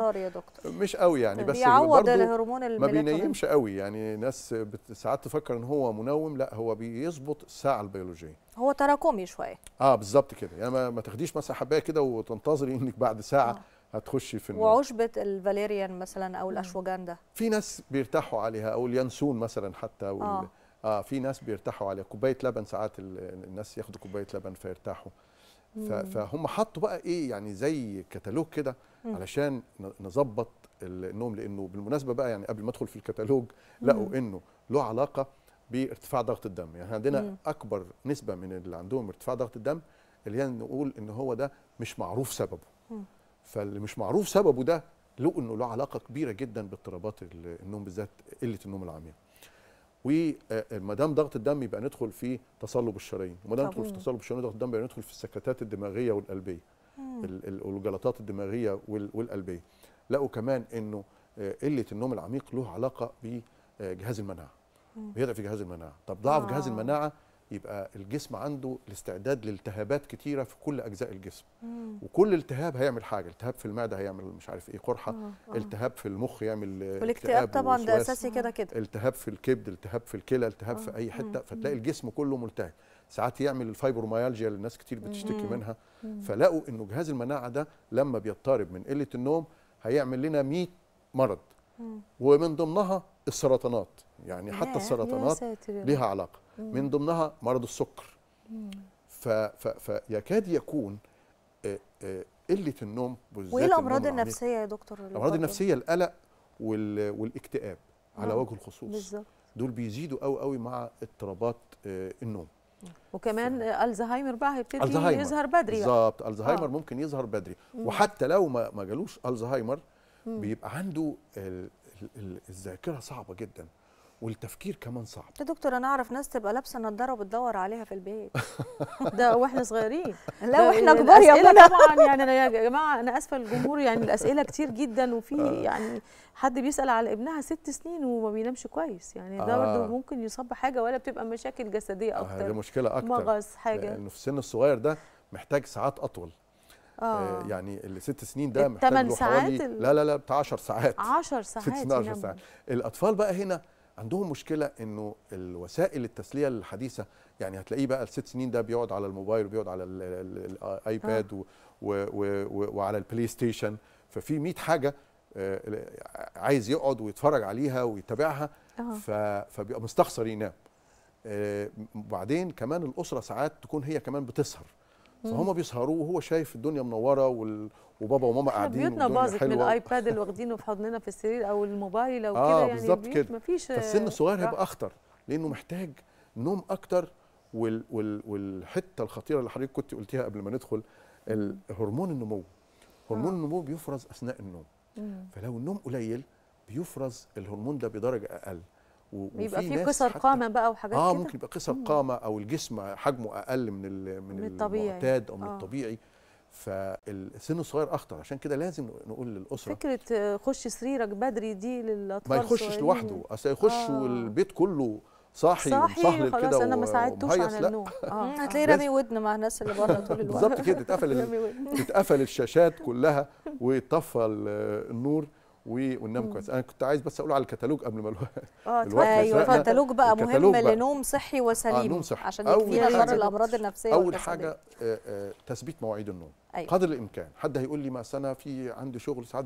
نار يا دكتور مش قوي يعني بس بيعوض يعني الهرمون ما بينيمش قوي يعني ناس ساعات تفكر ان هو منوم لا هو بيظبط الساعه البيولوجيه هو تراكمي شويه اه بالظبط كده يعني ما, ما تاخديش مثلا حبايه كده وتنتظري انك بعد ساعه آه. هتخشي في النوم وعشبه الفاليريان مثلا او الاشوجان ده في ناس بيرتاحوا عليها او اليانسون مثلا حتى وال... آه. اه في ناس بيرتاحوا عليها كوبايه لبن ساعات الناس ياخدوا كوبايه لبن فيرتاحوا فهم حطوا بقى ايه يعني زي كتالوج كده علشان نظبط النوم لانه بالمناسبه بقى يعني قبل ما ادخل في الكتالوج لقوا انه له علاقه بارتفاع ضغط الدم يعني عندنا مم. اكبر نسبه من اللي عندهم ارتفاع ضغط الدم اللي هي نقول ان هو ده مش معروف سببه مم. فاللي مش معروف سببه ده له انه له علاقه كبيره جدا باضطرابات النوم بالذات قله النوم العميق وما دام ضغط الدم يبقى ندخل في تصلب الشرايين وما دام ندخل في تصلب الشرايين ضغط الدم يبقى ندخل في السكتات الدماغيه والقلبيه والجلطات الدماغيه والقلبيه لقوا كمان انه آه، قله النوم العميق له علاقه بجهاز المناعه بيضعف جهاز المناعه طب ضعف آه. جهاز المناعه يبقى الجسم عنده الاستعداد لالتهابات كتيره في كل اجزاء الجسم مم. وكل التهاب هيعمل حاجه التهاب في المعده هيعمل مش عارف ايه قرحه التهاب في المخ يعمل والاكتئاب طبعا ده اساسي كده كده التهاب في الكبد التهاب في الكلى التهاب في اي حته فتلاقي الجسم كله ملتهب ساعات يعمل الفايبروميالجيا اللي الناس كتير بتشتكي منها فلقوا انه جهاز المناعه ده لما بيضطرب من قله النوم هيعمل لنا 100 مرض ومن ضمنها السرطانات يعني حتى السرطانات ليها علاقه من ضمنها مرض السكر فيكاد يكون آه، آه، قله النوم وايه الامراض النفسيه يا دكتور الامراض النفسيه القلق والاكتئاب على نعم. وجه الخصوص بالظبط دول بيزيدوا قوي قوي مع اضطرابات آه، النوم وكمان الزهايمر بقى هيبتدي يظهر بدري بالظبط الزهايمر آه. ممكن يظهر بدري وحتى لو ما جالوش الزهايمر بيبقى عنده الذاكره صعبه جدا والتفكير كمان صعب يا دكتور انا اعرف ناس تبقى لابسه نضاره وبتدور عليها في البيت ده واحنا صغيرين لا واحنا كبار يا طبعا يعني انا يا جماعه انا اسفه الجمهور يعني الاسئله كتير جدا وفي آه. يعني حد بيسال على ابنها ست سنين وما بينامش كويس يعني ده آه. برضه آه. ممكن يصاب بحاجه ولا بتبقى مشاكل جسديه آه، اكتر آه دي مشكله اكتر مغص حاجه لانه في السن الصغير ده محتاج ساعات اطول آه. آه. يعني الست سنين ده محتاج له حوالي ال... لا لا لا بتاع 10 ساعات 10 ساعات ست سنين 10 ساعات الاطفال بقى هنا عندهم مشكله انه الوسائل التسليه الحديثه يعني هتلاقيه بقى الست سنين ده بيقعد على الموبايل وبيقعد على الايباد آه. آه. و... و... و... وعلى البلاي ستيشن ففي 100 حاجه آه، عايز يقعد ويتفرج عليها ويتابعها آه. ف... فبيبقى مستخسر ينام وبعدين كمان الاسره ساعات تكون هي كمان بتسهر فهم بيسهروا وهو شايف الدنيا منوره وال... وبابا وماما قاعدين بيوتنا باظت من الايباد اللي واخدينه في حضننا في السرير او الموبايل او آه كده يعني بالظبط كده مفيش فالسن الصغير هيبقى اخطر لانه محتاج نوم اكتر وال... وال... والحته الخطيره اللي حضرتك كنت قلتيها قبل ما ندخل هرمون النمو هرمون آه. النمو بيفرز اثناء النوم مم. فلو النوم قليل بيفرز الهرمون ده بدرجه اقل بيبقى في قصر قامه بقى وحاجات اه كده؟ ممكن يبقى قصر قامه او الجسم حجمه اقل من من, من الطبيعي. المعتاد او من آه. الطبيعي فالسن الصغير اخطر عشان كده لازم نقول للاسره فكره آه، خش سريرك بدري دي للاطفال ما يخشش لوحده اصل يخش آه. والبيت كله صاحي صاحي خلاص كده انا ما ساعدتوش على النوم آه،, اه هتلاقيه رامي ودن مع الناس اللي بره طول الوقت بالظبط كده تتقفل تتقفل الشاشات كلها ويطفى النور وننام كويس انا كنت عايز بس اقول على الكتالوج قبل ما الوقت آه، ايوه الكتالوج بقى مهم بقى. لنوم صحي آه، وسليم آه نوم صحي. عشان يكفينا شر الامراض النفسيه اول حاجه آه آه تثبيت مواعيد النوم أيوة. قدر الامكان حد هيقول لي ما انا في عندي شغل ساعات